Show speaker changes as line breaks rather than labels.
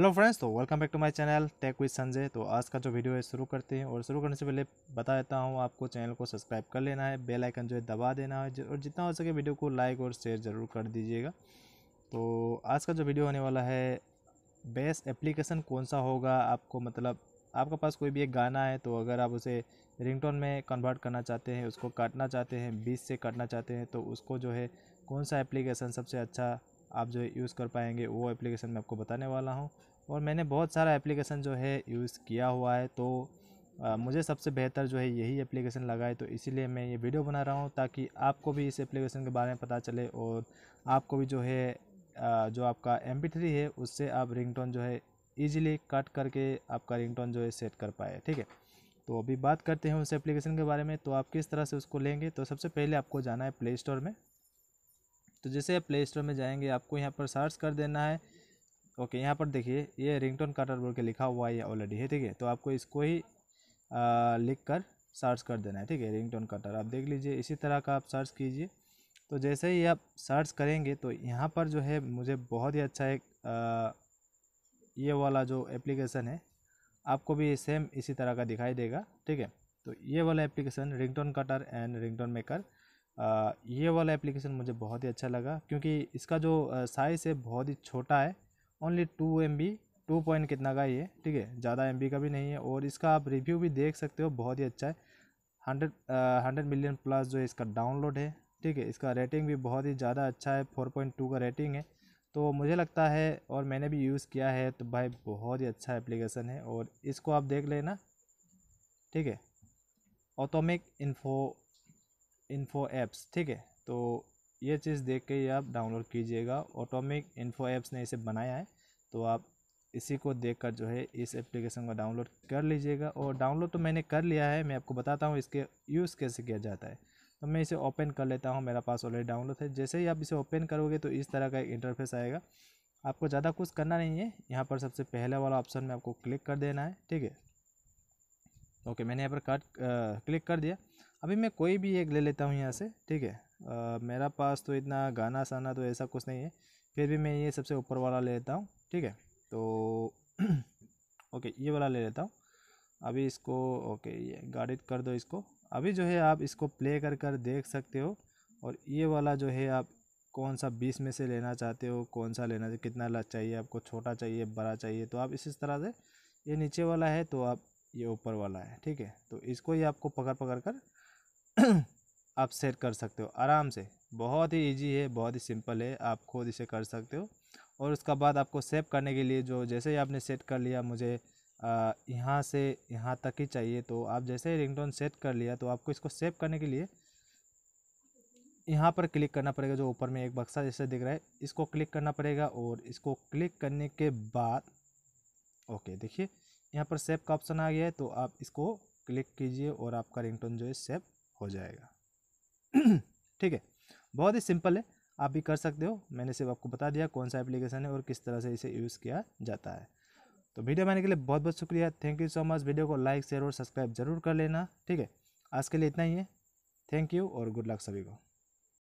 hello friends तो welcome back to my channel tech with Sanjay तो आज का जो वीडियो है शुरू करते हैं और शुरू करने से पहले बता देता हूँ आपको चैनल को सब्सक्राइब कर लेना है बेल आइकन जो है दबा देना है और जितना हो सके वीडियो को लाइक और शेयर ज़रूर कर दीजिएगा तो आज का जो वीडियो होने वाला है बेस्ट एप्लीकेशन कौन सा होगा आपको मतलब आपके पास कोई भी एक गाना है तो अगर आप उसे रिंग में कन्वर्ट करना चाहते हैं उसको काटना चाहते हैं बीस से काटना चाहते हैं तो उसको जो है कौन सा एप्लीकेशन सबसे अच्छा आप जो यूज़ कर पाएंगे वो एप्लीकेशन मैं आपको बताने वाला हूँ और मैंने बहुत सारा एप्लीकेशन जो है यूज़ किया हुआ है तो आ, मुझे सबसे बेहतर जो है यही एप्लीकेशन लगा है तो इसीलिए मैं ये वीडियो बना रहा हूँ ताकि आपको भी इस एप्लीकेशन के बारे में पता चले और आपको भी जो है आ, जो आपका एम है उससे आप रिंगटोन जो है ईजिली कट करके आपका रिंग जो है सेट कर पाए ठीक है तो अभी बात करते हैं उस एप्लीकेशन के बारे में तो आप किस तरह से उसको लेंगे तो सबसे पहले आपको जाना है प्ले स्टोर में तो जैसे प्ले स्टोर में जाएंगे आपको यहाँ पर सर्च कर देना है ओके यहाँ पर देखिए ये रिंगटोन कटर बोल के लिखा हुआ है ये ऑलरेडी है ठीक है तो आपको इसको ही लिख कर सर्च कर देना है ठीक है रिंगटोन कटर आप देख लीजिए इसी तरह का आप सर्च कीजिए तो जैसे ही आप सर्च करेंगे तो यहाँ पर जो है मुझे बहुत ही अच्छा एक आ, ये वाला जो एप्लीकेशन है आपको भी सेम इसी तरह का दिखाई देगा ठीक है तो ये वाला application ringtone cutter and ringtone maker ये वाला एप्लीकेशन मुझे बहुत ही अच्छा लगा क्योंकि इसका जो साइज़ है बहुत ही छोटा है only two M B two point कितना का ये ठीक है ज़्यादा एम का भी नहीं है और इसका आप रिव्यू भी देख सकते हो बहुत ही अच्छा है हंड्रेड हंड्रेड मिलियन प्लस जो इसका डाउनलोड है ठीक है इसका रेटिंग भी बहुत ही ज़्यादा अच्छा है फोर पॉइंट टू का रेटिंग है तो मुझे लगता है और मैंने भी यूज़ किया है तो भाई बहुत ही अच्छा एप्लीकेशन है और इसको आप देख लेना ठीक है ऑटोमिक इन्फो इन्फो एप्स ठीक है तो ये चीज़ देख के ही आप डाउनलोड कीजिएगा ऑटोमिक इन्फो एप्स ने इसे बनाया है तो आप इसी को देखकर जो है इस एप्लीकेशन को डाउनलोड कर लीजिएगा और डाउनलोड तो मैंने कर लिया है मैं आपको बताता हूँ इसके यूज़ कैसे किया जाता है तो मैं इसे ओपन कर लेता हूँ मेरा पास ऑलरेडी डाउनलोड है जैसे ही आप इसे ओपन करोगे तो इस तरह का एक इंटरफेस आएगा आपको ज़्यादा कुछ करना नहीं है यहाँ पर सबसे पहले वाला ऑप्शन में आपको क्लिक कर देना है ठीक है ओके मैंने यहाँ पर कट क्लिक कर दिया अभी मैं कोई भी एक ले लेता हूँ यहाँ से ठीक है मेरा पास तो इतना गाना साना तो ऐसा कुछ नहीं है फिर भी मैं ये सबसे ऊपर वाला ले लेता हूँ ठीक है तो ओके ये वाला ले लेता हूँ अभी इसको ओके ये गाड़ित कर दो इसको अभी जो है आप इसको प्ले कर कर देख सकते हो और ये वाला जो है आप कौन सा बीस में से लेना चाहते हो कौन सा लेना कितना ला चाहिए आपको छोटा चाहिए बड़ा चाहिए तो आप इस तरह से ये नीचे वाला है तो आप ये ऊपर वाला है ठीक है तो इसको ही आपको पकड़ पकड़ कर आप सेट कर सकते हो आराम से बहुत ही इजी है बहुत ही सिंपल है आप खुद इसे कर सकते हो और उसका बाद आपको सेव करने के लिए जो जैसे ही आपने सेट कर लिया मुझे यहाँ से यहाँ तक ही चाहिए तो आप जैसे ही रिंगटोन सेट कर लिया तो आपको इसको सेव करने के लिए यहाँ पर क्लिक करना पड़ेगा जो ऊपर में एक बक्सा जैसे दिख रहा है इसको क्लिक करना पड़ेगा और इसको क्लिक करने के बाद ओके देखिए यहाँ पर सेव का ऑप्शन आ गया है तो आप इसको क्लिक कीजिए और आपका रिंगटोन जो है सेव हो जाएगा ठीक है बहुत ही सिंपल है आप भी कर सकते हो मैंने सिर्फ आपको बता दिया कौन सा एप्लीकेशन है और किस तरह से इसे यूज़ किया जाता है तो वीडियो बनाने के लिए बहुत बहुत शुक्रिया thank you so much video को लाइक शेयर और सब्सक्राइब जरूर कर लेना ठीक है आज के लिए इतना ही है थैंक यू और गुड लक सभी को